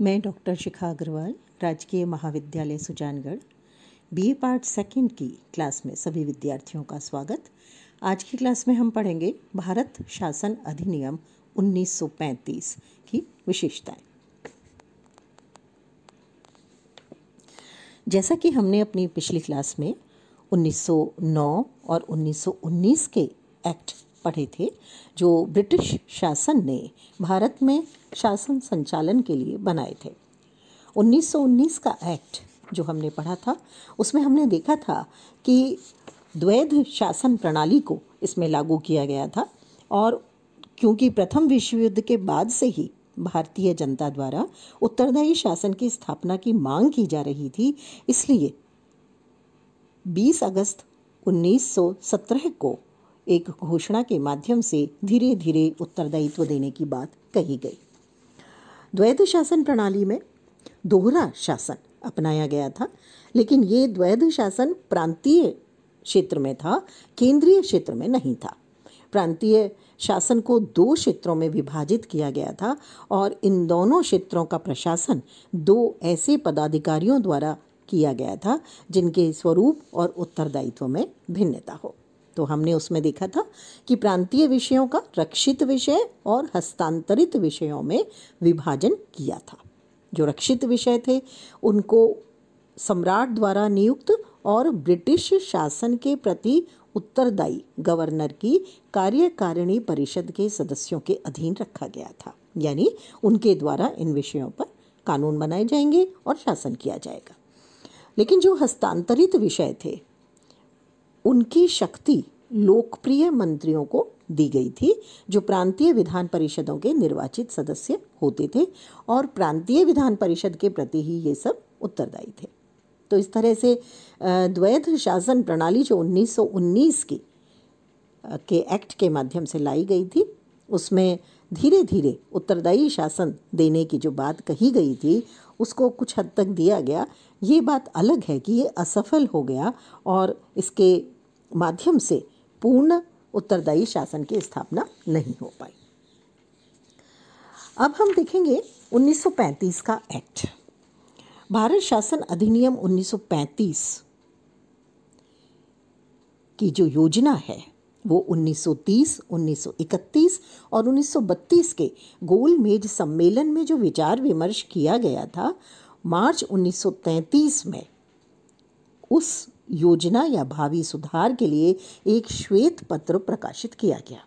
मैं डॉक्टर शिखा अग्रवाल राजकीय महाविद्यालय Sujangarh B A part second की क्लास में सभी विद्यार्थियों का स्वागत आज की क्लास में हम पढ़ेंगे भारत शासन अधिनियम 1935 की विशेषताएं जैसा कि हमने अपनी पिछली क्लास में 1909 और 1919 के एक्ट पढ़े थे जो ब्रिटिश शासन ने भारत में शासन संचालन के लिए बनाए थे 1919 का एक्ट जो हमने पढ़ा था उसमें हमने देखा था कि द्वैध शासन प्रणाली को इसमें लागू किया गया था और क्योंकि प्रथम विश्व युद्ध के बाद से ही भारतीय जनता द्वारा उत्तरदायी शासन की स्थापना की मांग की जा रही थी इसलिए 20 अगस्त 1917 को एक घोषणा के माध्यम से धीरे धीरे उत्तरदायित्व देने की बात कही गई द्वैध शासन प्रणाली में दोहरा शासन अपनाया गया था लेकिन ये द्वैध शासन प्रांतीय क्षेत्र में था केंद्रीय क्षेत्र में नहीं था प्रांतीय शासन को दो क्षेत्रों में विभाजित किया गया था और इन दोनों क्षेत्रों का प्रशासन दो ऐसे पदाधिकारियों द्वारा किया गया था जिनके स्वरूप और उत्तरदायित्व में भिन्नता हो तो हमने उसमें देखा था कि प्रांतीय विषयों का रक्षित विषय और हस्तांतरित विषयों में विभाजन किया था जो रक्षित विषय थे उनको सम्राट द्वारा नियुक्त और ब्रिटिश शासन के प्रति उत्तरदायी गवर्नर की कार्यकारिणी परिषद के सदस्यों के अधीन रखा गया था यानी उनके द्वारा इन विषयों पर कानून बनाए जाएंगे और शासन किया जाएगा लेकिन जो हस्तांतरित विषय थे उनकी शक्ति लोकप्रिय मंत्रियों को दी गई थी जो प्रांतीय विधान परिषदों के निर्वाचित सदस्य होते थे और प्रांतीय विधान परिषद के प्रति ही ये सब उत्तरदायी थे तो इस तरह से द्वैध शासन प्रणाली जो 1919 की के एक्ट के माध्यम से लाई गई थी उसमें धीरे धीरे उत्तरदायी शासन देने की जो बात कही गई थी उसको कुछ हद तक दिया गया ये बात अलग है कि ये असफल हो गया और इसके माध्यम से पूर्ण उत्तरदायी शासन की स्थापना नहीं हो पाई अब हम देखेंगे 1935 का एक्ट भारत शासन अधिनियम 1935 की जो योजना है वो 1930, 1931 और 1932 के गोलमेज सम्मेलन में जो विचार विमर्श किया गया था मार्च 1933 में उस योजना या भावी सुधार के लिए एक श्वेत पत्र प्रकाशित किया गया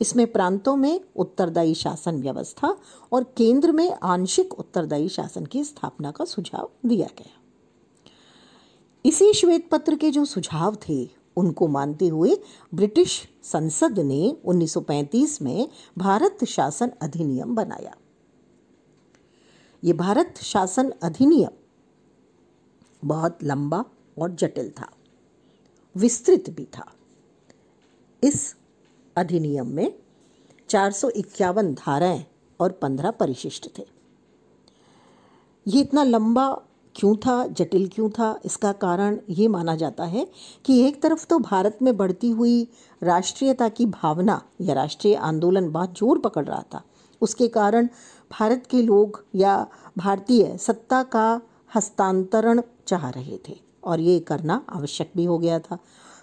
इसमें प्रांतों में उत्तरदायी शासन व्यवस्था और केंद्र में आंशिक उत्तरदायी शासन की स्थापना का सुझाव दिया गया इसी श्वेत पत्र के जो सुझाव थे उनको मानते हुए ब्रिटिश संसद ने 1935 में भारत शासन अधिनियम बनाया ये भारत शासन अधिनियम बहुत लंबा और जटिल था विस्तृत भी था इस अधिनियम में चार सौ इक्यावन धाराएं और पंद्रह परिशिष्ट थे ये इतना लंबा क्यों था जटिल क्यों था इसका कारण ये माना जाता है कि एक तरफ तो भारत में बढ़ती हुई राष्ट्रीयता की भावना या राष्ट्रीय आंदोलन बहुत जोर पकड़ रहा था उसके कारण भारत के लोग या भारतीय सत्ता का हस्तांतरण चाह रहे थे और ये करना आवश्यक भी हो गया था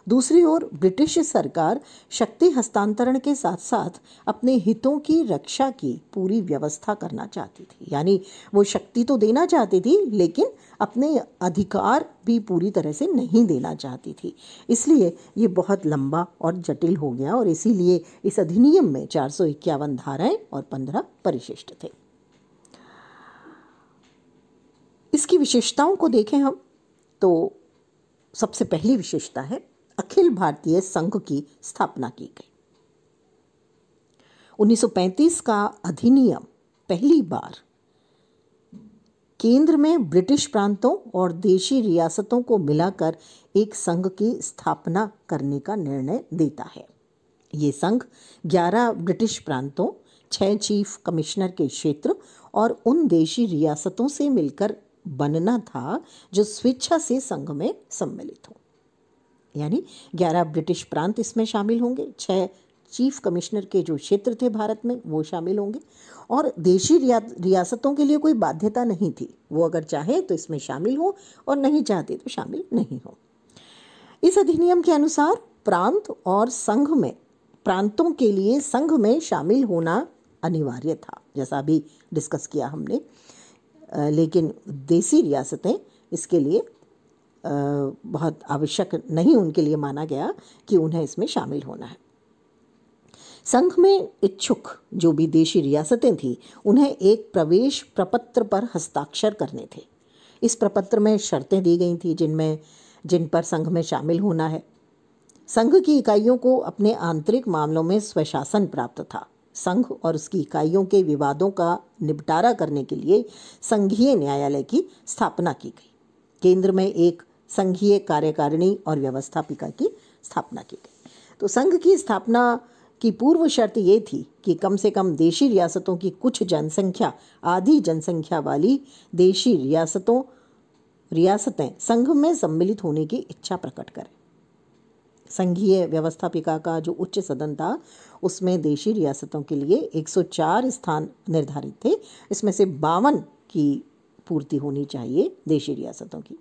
दूसरी ओर ब्रिटिश सरकार शक्ति हस्तांतरण के साथ साथ अपने हितों की रक्षा की पूरी व्यवस्था करना चाहती थी यानी वो शक्ति तो देना चाहती थी लेकिन अपने अधिकार भी पूरी तरह से नहीं देना चाहती थी इसलिए ये बहुत लंबा और जटिल हो गया और इसीलिए इस अधिनियम में चार धाराएं और पंद्रह परिशिष्ट थे इसकी विशेषताओं को देखें हम तो सबसे पहली विशेषता है अखिल भारतीय संघ की स्थापना की गई 1935 का अधिनियम पहली बार केंद्र में ब्रिटिश प्रांतों और देशी रियासतों को मिलाकर एक संघ की स्थापना करने का निर्णय देता है ये संघ 11 ब्रिटिश प्रांतों छह चीफ कमिश्नर के क्षेत्र और उन देशी रियासतों से मिलकर बनना था जो स्वेच्छा से संघ में सम्मिलित हों यानी ग्यारह ब्रिटिश प्रांत इसमें शामिल होंगे छः चीफ कमिश्नर के जो क्षेत्र थे भारत में वो शामिल होंगे और देशी रिया रियासतों के लिए कोई बाध्यता नहीं थी वो अगर चाहे तो इसमें शामिल हो और नहीं चाहते तो शामिल नहीं हो इस अधिनियम के अनुसार प्रांत और संघ में प्रांतों के लिए संघ में शामिल होना अनिवार्य था जैसा अभी डिस्कस किया हमने लेकिन देसी रियासतें इसके लिए बहुत आवश्यक नहीं उनके लिए माना गया कि उन्हें इसमें शामिल होना है संघ में इच्छुक जो विदेशी रियासतें थीं उन्हें एक प्रवेश प्रपत्र पर हस्ताक्षर करने थे इस प्रपत्र में शर्तें दी गई थी जिनमें जिन पर संघ में शामिल होना है संघ की इकाइयों को अपने आंतरिक मामलों में स्वशासन प्राप्त था संघ और उसकी इकाइयों के विवादों का निपटारा करने के लिए संघीय न्यायालय की स्थापना की गई केंद्र में एक संघीय कार्यकारिणी और व्यवस्थापिका की स्थापना की गई तो संघ की स्थापना की पूर्व शर्त ये थी कि कम से कम देशी रियासतों की कुछ जनसंख्या आधी जनसंख्या वाली देशी रियासतों रियासतें संघ में सम्मिलित होने की इच्छा प्रकट करें संघीय व्यवस्थापिका का जो उच्च सदन था उसमें देशी रियासतों के लिए 104 स्थान निर्धारित थे इसमें से बावन की पूर्ति होनी चाहिए देशी रियासतों की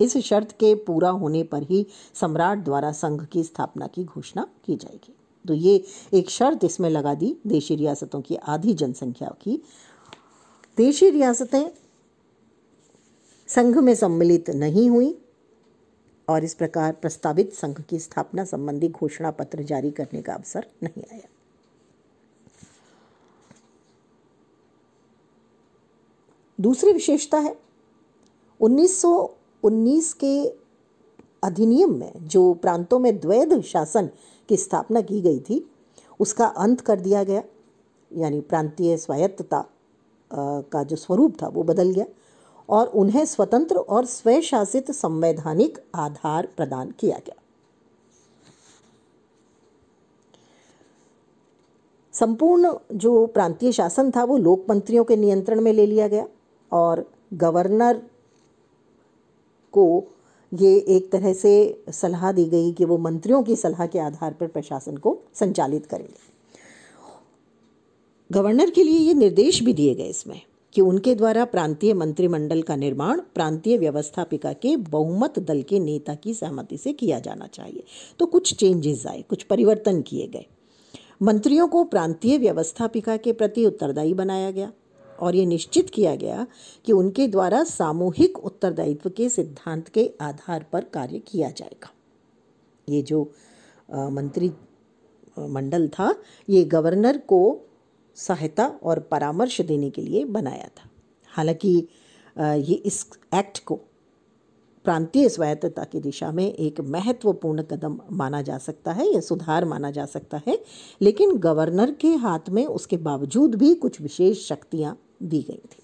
इस शर्त के पूरा होने पर ही सम्राट द्वारा संघ की स्थापना की घोषणा की जाएगी तो ये एक शर्त इसमें लगा दी देशी रियासतों की आधी जनसंख्या की देशी रियासतें संघ में सम्मिलित नहीं हुई और इस प्रकार प्रस्तावित संघ की स्थापना संबंधी घोषणा पत्र जारी करने का अवसर नहीं आया दूसरी विशेषता है उन्नीस के अधिनियम में जो प्रांतों में द्वैध शासन की स्थापना की गई थी उसका अंत कर दिया गया यानी प्रांतीय स्वायत्तता का जो स्वरूप था वो बदल गया और उन्हें स्वतंत्र और स्वशासित संवैधानिक आधार प्रदान किया गया संपूर्ण जो प्रांतीय शासन था वो लोकमंत्रियों के नियंत्रण में ले लिया गया और गवर्नर को ये एक तरह से सलाह दी गई कि वो मंत्रियों की सलाह के आधार पर प्रशासन को संचालित करेंगे गवर्नर के लिए ये निर्देश भी दिए गए इसमें कि उनके द्वारा प्रांतीय मंत्रिमंडल का निर्माण प्रांतीय व्यवस्थापिका के बहुमत दल के नेता की सहमति से किया जाना चाहिए तो कुछ चेंजेस आए कुछ परिवर्तन किए गए मंत्रियों को प्रांतीय व्यवस्थापिका के प्रति उत्तरदायी बनाया गया और ये निश्चित किया गया कि उनके द्वारा सामूहिक उत्तरदायित्व के सिद्धांत के आधार पर कार्य किया जाएगा ये जो मंत्री मंडल था ये गवर्नर को सहायता और परामर्श देने के लिए बनाया था हालांकि ये इस एक्ट को प्रांतीय स्वायत्तता की दिशा में एक महत्वपूर्ण कदम माना जा सकता है या सुधार माना जा सकता है लेकिन गवर्नर के हाथ में उसके बावजूद भी कुछ विशेष शक्तियाँ दी गई थी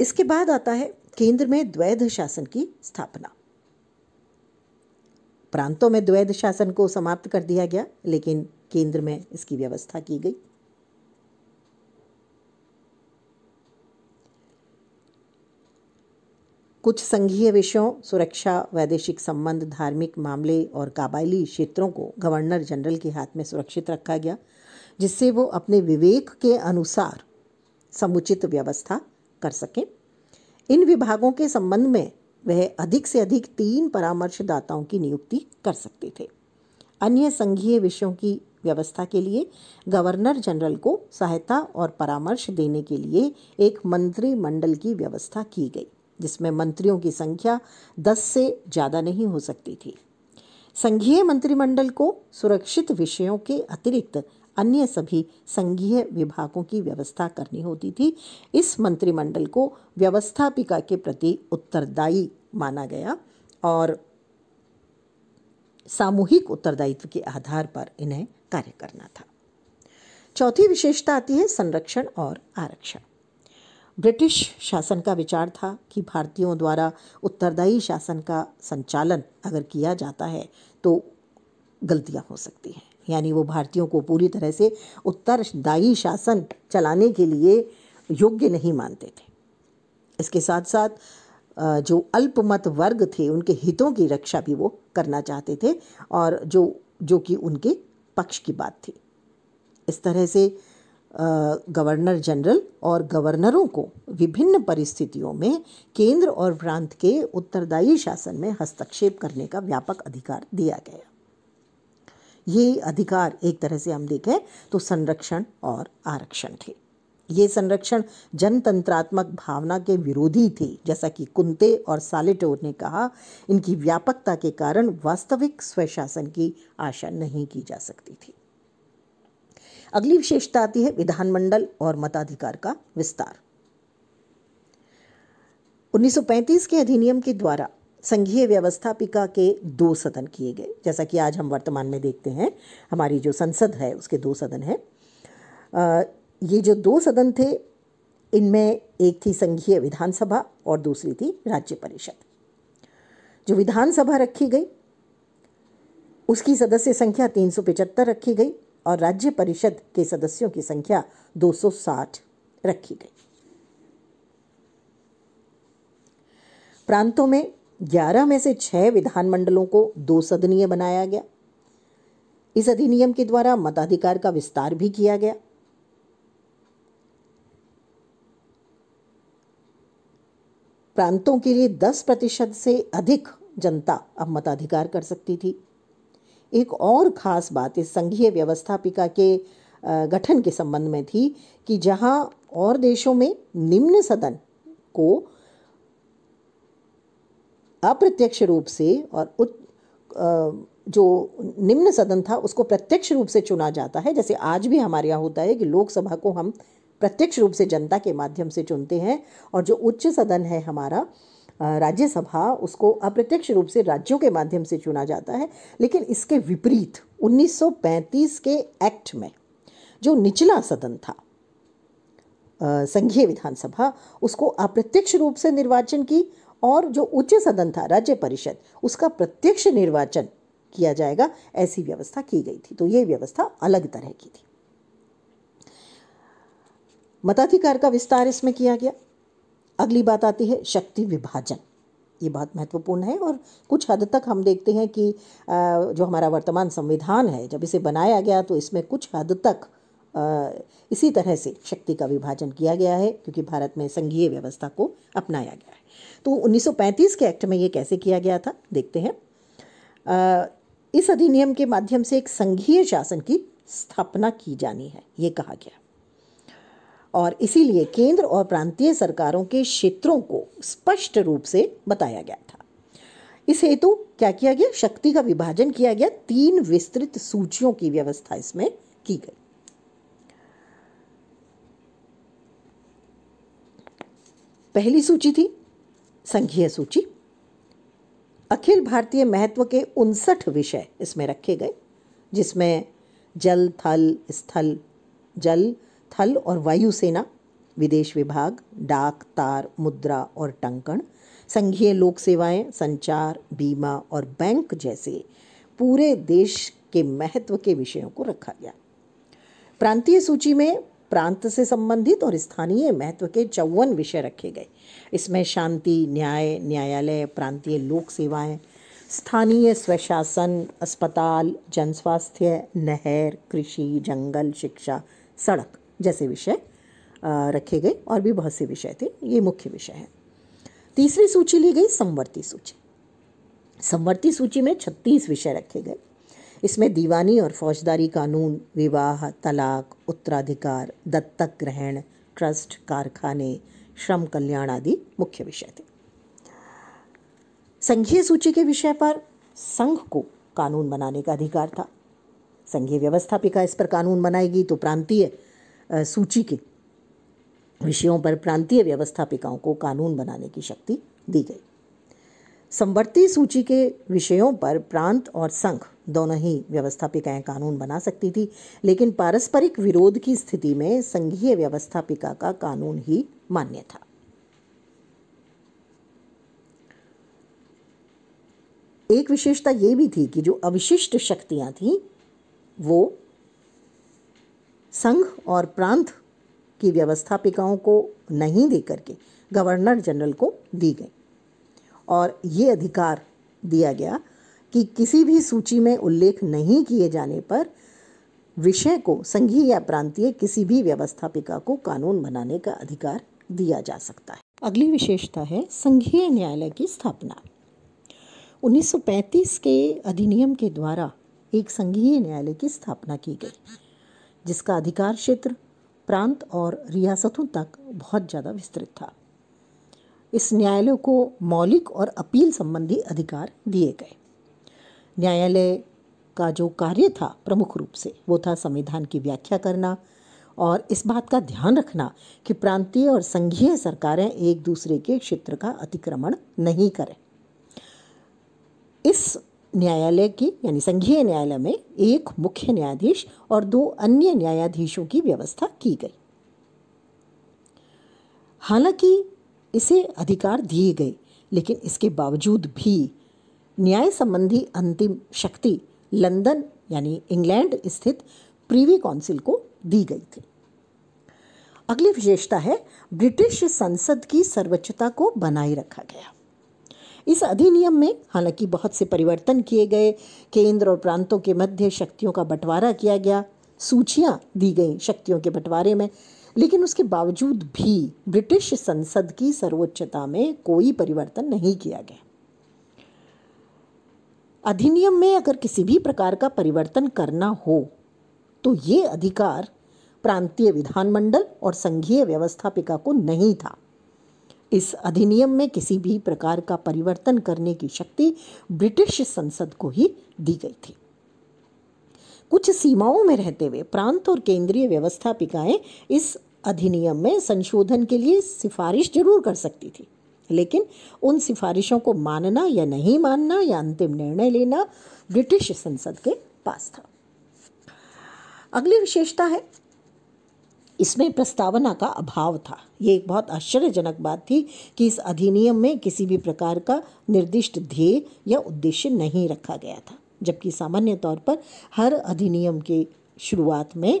इसके बाद आता है केंद्र में द्वैध शासन की स्थापना प्रांतों में द्वैध शासन को समाप्त कर दिया गया लेकिन केंद्र में इसकी व्यवस्था की गई कुछ संघीय विषयों सुरक्षा वैदेशिक संबंध धार्मिक मामले और काबायली क्षेत्रों को गवर्नर जनरल के हाथ में सुरक्षित रखा गया जिससे वो अपने विवेक के अनुसार समुचित व्यवस्था कर सकें इन विभागों के संबंध में वह अधिक से अधिक तीन परामर्शदाताओं की नियुक्ति कर सकते थे अन्य संघीय विषयों की व्यवस्था के लिए गवर्नर जनरल को सहायता और परामर्श देने के लिए एक मंत्रिमंडल की व्यवस्था की गई जिसमें मंत्रियों की संख्या दस से ज़्यादा नहीं हो सकती थी संघीय मंत्रिमंडल को सुरक्षित विषयों के अतिरिक्त अन्य सभी संघीय विभागों की व्यवस्था करनी होती थी इस मंत्रिमंडल को व्यवस्थापिका के प्रति उत्तरदायी माना गया और सामूहिक उत्तरदायित्व के आधार पर इन्हें कार्य करना था चौथी विशेषता आती है संरक्षण और आरक्षण ब्रिटिश शासन का विचार था कि भारतीयों द्वारा उत्तरदायी शासन का संचालन अगर किया जाता है तो गलतियां हो सकती हैं यानी वो भारतीयों को पूरी तरह से उत्तरदायी शासन चलाने के लिए योग्य नहीं मानते थे इसके साथ साथ जो अल्पमत वर्ग थे उनके हितों की रक्षा भी वो करना चाहते थे और जो जो कि उनके पक्ष की बात थी इस तरह से गवर्नर जनरल और गवर्नरों को विभिन्न परिस्थितियों में केंद्र और प्रांत के उत्तरदायी शासन में हस्तक्षेप करने का व्यापक अधिकार दिया गया ये अधिकार एक तरह से हम देखें तो संरक्षण और आरक्षण थे ये संरक्षण जनतंत्रात्मक भावना के विरोधी थे जैसा कि कुंते और सालिटोर ने कहा इनकी व्यापकता के कारण वास्तविक स्वशासन की आशा नहीं की जा सकती थी अगली विशेषता आती है विधानमंडल और मताधिकार का विस्तार 1935 के अधिनियम के द्वारा संघीय व्यवस्थापिका के दो सदन किए गए जैसा कि आज हम वर्तमान में देखते हैं हमारी जो संसद है उसके दो सदन हैं ये जो दो सदन थे इनमें एक थी संघीय विधानसभा और दूसरी थी राज्य परिषद जो विधानसभा रखी गई उसकी सदस्य संख्या तीन रखी गई और राज्य परिषद के सदस्यों की संख्या 260 रखी गई प्रांतों में ग्यारह में से छह विधानमंडलों को दो सदनीय बनाया गया इस अधिनियम के द्वारा मताधिकार का विस्तार भी किया गया प्रांतों के लिए 10 प्रतिशत से अधिक जनता अब मताधिकार कर सकती थी एक और खास बात इस संघीय व्यवस्थापिका के गठन के संबंध में थी कि जहां और देशों में निम्न सदन को अप्रत्यक्ष रूप से और उत, जो निम्न सदन था उसको प्रत्यक्ष रूप से चुना जाता है जैसे आज भी हमारे यहाँ होता है कि लोकसभा को हम प्रत्यक्ष रूप से जनता के माध्यम से चुनते हैं और जो उच्च सदन है हमारा राज्यसभा उसको अप्रत्यक्ष रूप से राज्यों के माध्यम से चुना जाता है लेकिन इसके विपरीत 1935 के एक्ट में जो निचला सदन था संघीय विधानसभा उसको अप्रत्यक्ष रूप से निर्वाचन की और जो उच्च सदन था राज्य परिषद उसका प्रत्यक्ष निर्वाचन किया जाएगा ऐसी व्यवस्था की गई थी तो ये व्यवस्था अलग तरह की थी मताधिकार का विस्तार इसमें किया गया अगली बात आती है शक्ति विभाजन ये बहुत महत्वपूर्ण है और कुछ हद तक हम देखते हैं कि जो हमारा वर्तमान संविधान है जब इसे बनाया गया तो इसमें कुछ हद तक इसी तरह से शक्ति का विभाजन किया गया है क्योंकि भारत में संघीय व्यवस्था को अपनाया गया है तो 1935 के एक्ट में ये कैसे किया गया था देखते हैं इस अधिनियम के माध्यम से एक संघीय शासन की स्थापना की जानी है ये कहा गया और इसीलिए केंद्र और प्रांतीय सरकारों के क्षेत्रों को स्पष्ट रूप से बताया गया था इस हेतु क्या किया गया शक्ति का विभाजन किया गया तीन विस्तृत सूचियों की व्यवस्था इसमें की गई पहली सूची थी संघीय सूची अखिल भारतीय महत्व के उनसठ विषय इसमें रखे गए जिसमें जल थल स्थल जल थल और वायु सेना विदेश विभाग डाक तार मुद्रा और टंकण संघीय लोक सेवाएं संचार बीमा और बैंक जैसे पूरे देश के महत्व के विषयों को रखा गया प्रांतीय सूची में प्रांत से संबंधित और स्थानीय महत्व के चौवन विषय रखे गए इसमें शांति न्याय न्यायालय प्रांतीय लोक सेवाएं स्थानीय स्वशासन अस्पताल जन स्वास्थ्य नहर कृषि जंगल शिक्षा सड़क जैसे विषय रखे गए और भी बहुत से विषय थे ये मुख्य विषय हैं तीसरी सूची ली गई संवर्ती सूची संवर्ती सूची में छत्तीस विषय रखे गए इसमें दीवानी और फौजदारी कानून विवाह तलाक उत्तराधिकार दत्तक ग्रहण ट्रस्ट कारखाने श्रम कल्याण आदि मुख्य विषय थे संघीय सूची के विषय पर संघ को कानून बनाने का अधिकार था संघीय व्यवस्थापिका इस पर कानून बनाएगी तो प्रांतीय सूची के विषयों पर प्रांतीय व्यवस्थापिकाओं को कानून बनाने की शक्ति दी गई संवर्ती सूची के विषयों पर प्रांत और संघ दोनों ही व्यवस्थापिकाएं कानून बना सकती थी लेकिन पारस्परिक विरोध की स्थिति में संघीय व्यवस्थापिका का कानून ही मान्य था एक विशेषता ये भी थी कि जो अविशिष्ट शक्तियां थीं वो संघ और प्रांत की व्यवस्थापिकाओं को नहीं दे करके गवर्नर जनरल को दी गई और ये अधिकार दिया गया कि किसी भी सूची में उल्लेख नहीं किए जाने पर विषय को संघीय या प्रांतीय किसी भी व्यवस्थापिका को कानून बनाने का अधिकार दिया जा सकता है अगली विशेषता है संघीय न्यायालय की स्थापना 1935 के अधिनियम के द्वारा एक संघीय न्यायालय की स्थापना की गई जिसका अधिकार क्षेत्र प्रांत और रियासतों तक बहुत ज़्यादा विस्तृत था इस न्यायालय को मौलिक और अपील संबंधी अधिकार दिए गए न्यायालय का जो कार्य था प्रमुख रूप से वो था संविधान की व्याख्या करना और इस बात का ध्यान रखना कि प्रांतीय और संघीय सरकारें एक दूसरे के क्षेत्र का अतिक्रमण नहीं करें इस न्यायालय की यानी संघीय न्यायालय में एक मुख्य न्यायाधीश और दो अन्य न्यायाधीशों की व्यवस्था की गई हालांकि इसे अधिकार दिए गए लेकिन इसके बावजूद भी न्याय संबंधी अंतिम शक्ति लंदन यानी इंग्लैंड स्थित प्रीवी काउंसिल को दी गई थी अगली विशेषता है ब्रिटिश संसद की सर्वोच्चता को बनाए रखा गया इस अधिनियम में हालांकि बहुत से परिवर्तन किए गए केंद्र और प्रांतों के मध्य शक्तियों का बंटवारा किया गया सूचियां दी गई शक्तियों के बंटवारे में लेकिन उसके बावजूद भी ब्रिटिश संसद की सर्वोच्चता में कोई परिवर्तन नहीं किया गया अधिनियम में अगर किसी भी प्रकार का परिवर्तन करना हो तो ये अधिकार प्रांतीय विधानमंडल और संघीय व्यवस्थापिका को नहीं था इस अधिनियम में किसी भी प्रकार का परिवर्तन करने की शक्ति ब्रिटिश संसद को ही दी गई थी कुछ सीमाओं में रहते हुए प्रांत और केंद्रीय व्यवस्थापिकाएं इस अधिनियम में संशोधन के लिए सिफारिश जरूर कर सकती थी लेकिन उन सिफारिशों को मानना या नहीं मानना या अंतिम निर्णय लेना ब्रिटिश संसद के पास था अगली विशेषता है इसमें प्रस्तावना का अभाव था ये एक बहुत आश्चर्यजनक बात थी कि इस अधिनियम में किसी भी प्रकार का निर्दिष्ट ध्येय या उद्देश्य नहीं रखा गया था जबकि सामान्य तौर पर हर अधिनियम के शुरुआत में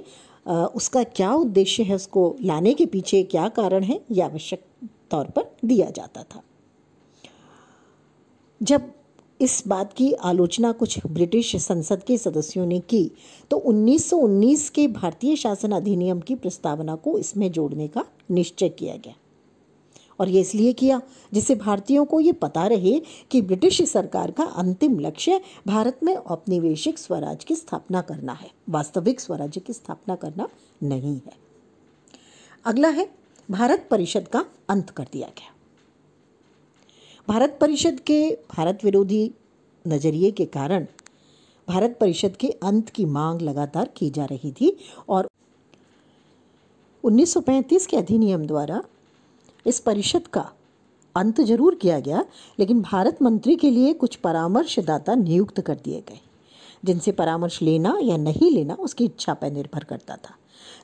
उसका क्या उद्देश्य है उसको लाने के पीछे क्या कारण है यह आवश्यक तौर पर दिया जाता था जब इस बात की आलोचना कुछ ब्रिटिश संसद के सदस्यों ने की तो 1919 के भारतीय शासन अधिनियम की प्रस्तावना को इसमें जोड़ने का निश्चय किया गया और ये इसलिए किया जिससे भारतीयों को ये पता रहे कि ब्रिटिश सरकार का अंतिम लक्ष्य भारत में औपनिवेशिक स्वराज की स्थापना करना है वास्तविक स्वराज्य की स्थापना करना नहीं है अगला है भारत परिषद का अंत कर दिया गया भारत परिषद के भारत विरोधी नज़रिए के कारण भारत परिषद के अंत की मांग लगातार की जा रही थी और 1935 के अधिनियम द्वारा इस परिषद का अंत जरूर किया गया लेकिन भारत मंत्री के लिए कुछ परामर्शदाता नियुक्त कर दिए गए जिनसे परामर्श लेना या नहीं लेना उसकी इच्छा पर निर्भर करता था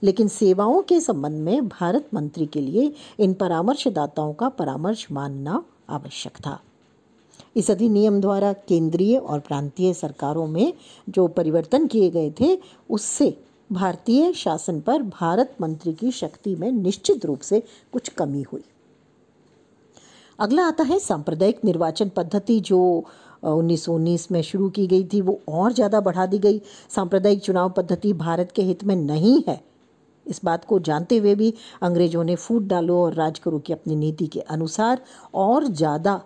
लेकिन सेवाओं के संबंध में भारत मंत्री के लिए इन परामर्शदाताओं का परामर्श मानना आवश्यक था इस अधिनियम द्वारा केंद्रीय और प्रांतीय सरकारों में जो परिवर्तन किए गए थे उससे भारतीय शासन पर भारत मंत्री की शक्ति में निश्चित रूप से कुछ कमी हुई अगला आता है सांप्रदायिक निर्वाचन पद्धति जो उन्नीस में शुरू की गई थी वो और ज़्यादा बढ़ा दी गई सांप्रदायिक चुनाव पद्धति भारत के हित में नहीं है इस बात को जानते हुए भी अंग्रेजों ने फूट डालो और राज करो की अपनी नीति के अनुसार और ज़्यादा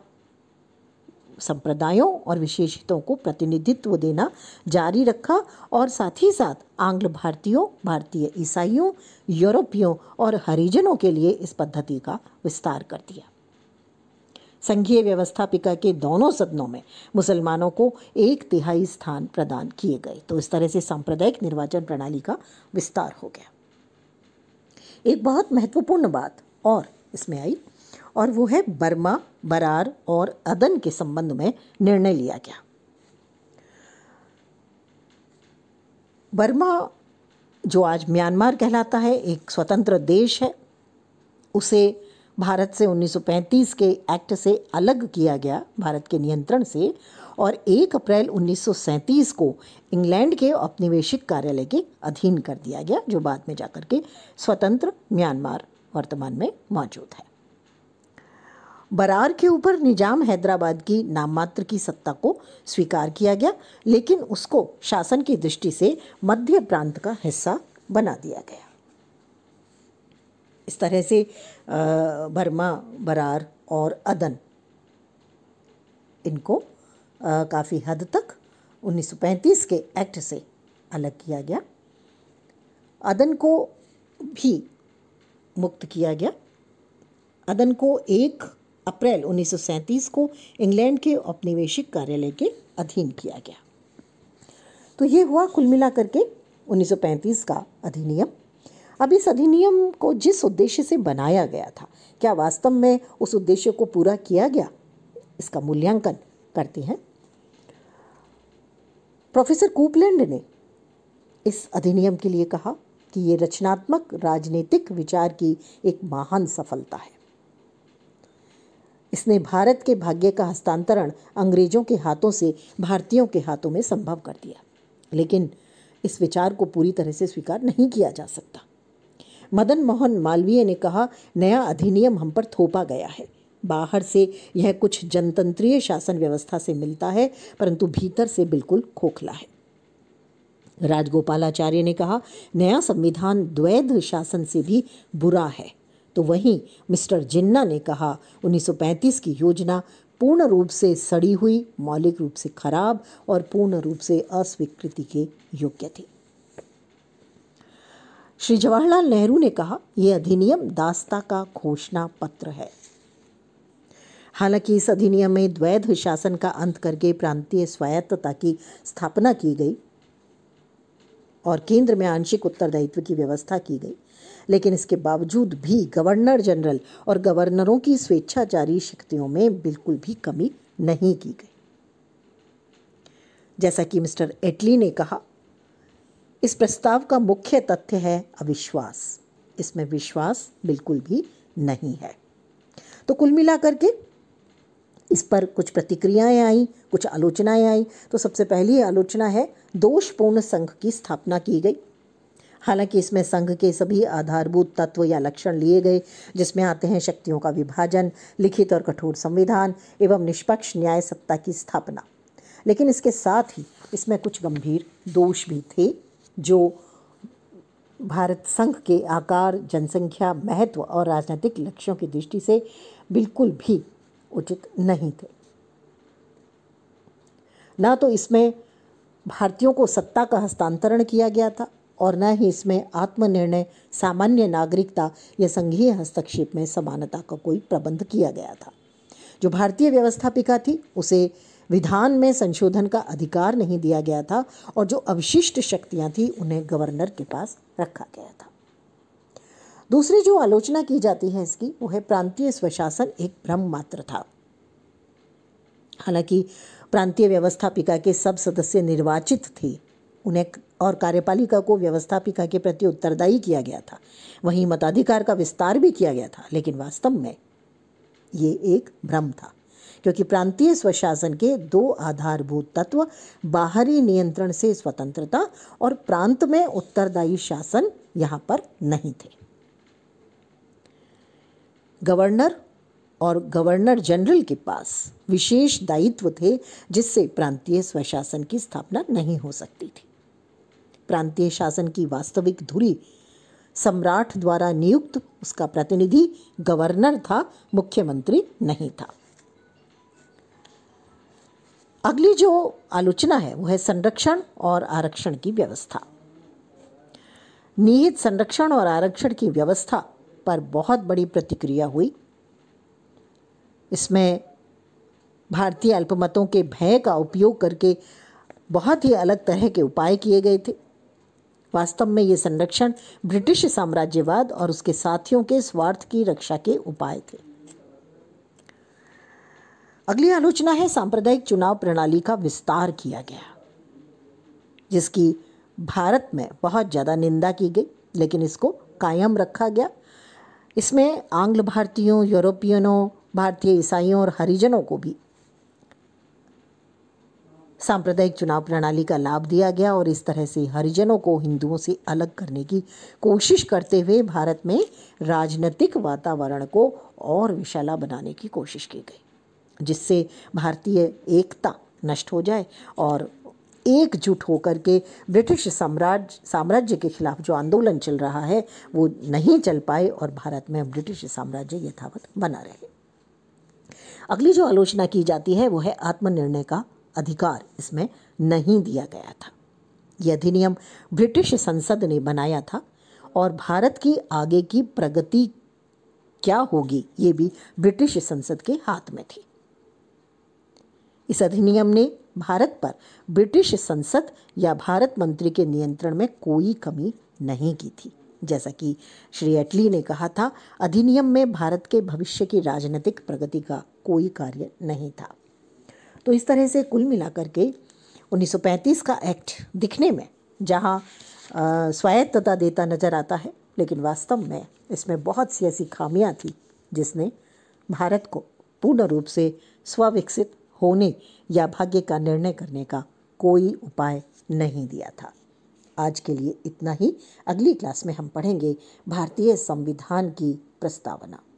संप्रदायों और विशेषितों को प्रतिनिधित्व देना जारी रखा और साथ ही साथ आंग्ल भारतीयों भारतीय ईसाइयों यूरोपियों और हरिजनों के लिए इस पद्धति का विस्तार कर दिया संघीय व्यवस्थापिका के दोनों सदनों में मुसलमानों को एक तिहाई स्थान प्रदान किए गए तो इस तरह से सांप्रदायिक निर्वाचन प्रणाली का विस्तार हो गया एक बहुत महत्वपूर्ण बात और इसमें आई और वो है बर्मा बरार और अदन के संबंध में निर्णय लिया गया बर्मा जो आज म्यांमार कहलाता है एक स्वतंत्र देश है उसे भारत से 1935 के एक्ट से अलग किया गया भारत के नियंत्रण से और 1 अप्रैल 1937 को इंग्लैंड के औपनिवेशिक कार्यालय के अधीन कर दिया गया जो बाद में जाकर के स्वतंत्र म्यांमार वर्तमान में मौजूद है बरार के ऊपर निजाम हैदराबाद की नाममात्र की सत्ता को स्वीकार किया गया लेकिन उसको शासन की दृष्टि से मध्य प्रांत का हिस्सा बना दिया गया इस तरह से बर्मा बरार और अदन इनको काफ़ी हद तक 1935 के एक्ट से अलग किया गया अदन को भी मुक्त किया गया अदन को एक अप्रैल 1937 को इंग्लैंड के औपनिवेशिक कार्यालय के अधीन किया गया तो ये हुआ कुल मिलाकर के 1935 का अधिनियम अब इस अधिनियम को जिस उद्देश्य से बनाया गया था क्या वास्तव में उस उद्देश्य को पूरा किया गया इसका मूल्यांकन करते हैं प्रोफेसर कूपलैंड ने इस अधिनियम के लिए कहा कि ये रचनात्मक राजनीतिक विचार की एक महान सफलता है इसने भारत के भाग्य का हस्तांतरण अंग्रेजों के हाथों से भारतीयों के हाथों में संभव कर दिया लेकिन इस विचार को पूरी तरह से स्वीकार नहीं किया जा सकता मदन मोहन मालवीय ने कहा नया अधिनियम हम पर थोपा गया है बाहर से यह कुछ जनतंत्रीय शासन व्यवस्था से मिलता है परंतु भीतर से बिल्कुल खोखला है राजगोपालाचार्य ने कहा नया संविधान द्वैध शासन से भी बुरा है तो वहीं मिस्टर जिन्ना ने कहा 1935 की योजना पूर्ण रूप से सड़ी हुई मौलिक रूप से खराब और पूर्ण रूप से अस्वीकृति के योग्य थी श्री जवाहरलाल नेहरू ने कहा यह अधिनियम दास्ता का घोषणा पत्र है हालांकि इस अधिनियम में द्वैध शासन का अंत करके प्रांतीय स्वायत्तता की स्थापना की गई और केंद्र में आंशिक उत्तरदायित्व की व्यवस्था की गई लेकिन इसके बावजूद भी गवर्नर जनरल और गवर्नरों की स्वेच्छाचारी शक्तियों में बिल्कुल भी कमी नहीं की गई जैसा कि मिस्टर एटली ने कहा इस प्रस्ताव का मुख्य तथ्य है अविश्वास इसमें विश्वास बिल्कुल भी नहीं है तो कुल मिलाकर के इस पर कुछ प्रतिक्रियाएं आई कुछ आलोचनाएं आई तो सबसे पहली आलोचना है दोषपूर्ण संघ की स्थापना की गई हालांकि इसमें संघ के सभी आधारभूत तत्व या लक्षण लिए गए जिसमें आते हैं शक्तियों का विभाजन लिखित और कठोर संविधान एवं निष्पक्ष न्याय सत्ता की स्थापना लेकिन इसके साथ ही इसमें कुछ गंभीर दोष भी थे जो भारत संघ के आकार जनसंख्या महत्व और राजनीतिक लक्ष्यों की दृष्टि से बिल्कुल भी उचित नहीं थे ना तो इसमें भारतीयों को सत्ता का हस्तांतरण किया गया था और न ही इसमें आत्मनिर्णय सामान्य नागरिकता या संघीय हस्तक्षेप में समानता का कोई प्रबंध किया गया था जो भारतीय व्यवस्थापिका थी उसे विधान में संशोधन का अधिकार नहीं दिया गया था और जो अवशिष्ट शक्तियां थी उन्हें गवर्नर के पास रखा गया था दूसरी जो आलोचना की जाती है इसकी वो है प्रांतीय स्वशासन एक भ्रम मात्र था हालांकि प्रांतीय व्यवस्थापिका के सब सदस्य निर्वाचित थे उन्हें और कार्यपालिका को व्यवस्थापिका के प्रति उत्तरदायी किया गया था वहीं मताधिकार का विस्तार भी किया गया था लेकिन वास्तव में ये एक भ्रम था क्योंकि प्रांतीय स्वशासन के दो आधारभूत तत्व बाहरी नियंत्रण से स्वतंत्रता और प्रांत में उत्तरदायी शासन यहां पर नहीं थे गवर्नर और गवर्नर जनरल के पास विशेष दायित्व थे जिससे प्रांतीय स्वशासन की स्थापना नहीं हो सकती थी प्रांतीय शासन की वास्तविक धुरी सम्राट द्वारा नियुक्त उसका प्रतिनिधि गवर्नर था मुख्यमंत्री नहीं था अगली जो आलोचना है वो है संरक्षण और आरक्षण की व्यवस्था निहित संरक्षण और आरक्षण की व्यवस्था पर बहुत बड़ी प्रतिक्रिया हुई इसमें भारतीय अल्पमतों के भय का उपयोग करके बहुत ही अलग तरह के उपाय किए गए थे वास्तव में ये संरक्षण ब्रिटिश साम्राज्यवाद और उसके साथियों के स्वार्थ की रक्षा के उपाय थे अगली आलोचना है सांप्रदायिक चुनाव प्रणाली का विस्तार किया गया जिसकी भारत में बहुत ज़्यादा निंदा की गई लेकिन इसको कायम रखा गया इसमें आंग्ल भारतीयों यूरोपियनों भारतीय ईसाइयों और हरिजनों को भी सांप्रदायिक चुनाव प्रणाली का लाभ दिया गया और इस तरह से हरिजनों को हिंदुओं से अलग करने की कोशिश करते हुए भारत में राजनीतिक वातावरण को और विशाला बनाने की कोशिश की गई जिससे भारतीय एकता नष्ट हो जाए और एकजुट होकर के ब्रिटिश साम्राज्य साम्राज्य के खिलाफ जो आंदोलन चल रहा है वो नहीं चल पाए और भारत में ब्रिटिश साम्राज्य यथावत बना रहे अगली जो आलोचना की जाती है वो है आत्मनिर्णय का अधिकार इसमें नहीं दिया गया था यह अधिनियम ब्रिटिश संसद ने बनाया था और भारत की आगे की प्रगति क्या होगी ये भी ब्रिटिश संसद के हाथ में थी इस अधिनियम ने भारत पर ब्रिटिश संसद या भारत मंत्री के नियंत्रण में कोई कमी नहीं की थी जैसा कि श्री एटली ने कहा था अधिनियम में भारत के भविष्य की राजनीतिक प्रगति का कोई कार्य नहीं था तो इस तरह से कुल मिलाकर के 1935 का एक्ट दिखने में जहाँ स्वायत्तता देता नजर आता है लेकिन वास्तव में इसमें बहुत सी ऐसी खामियां थी जिसने भारत को पूर्ण रूप से स्वविकसित होने या भाग्य का निर्णय करने का कोई उपाय नहीं दिया था आज के लिए इतना ही अगली क्लास में हम पढ़ेंगे भारतीय संविधान की प्रस्तावना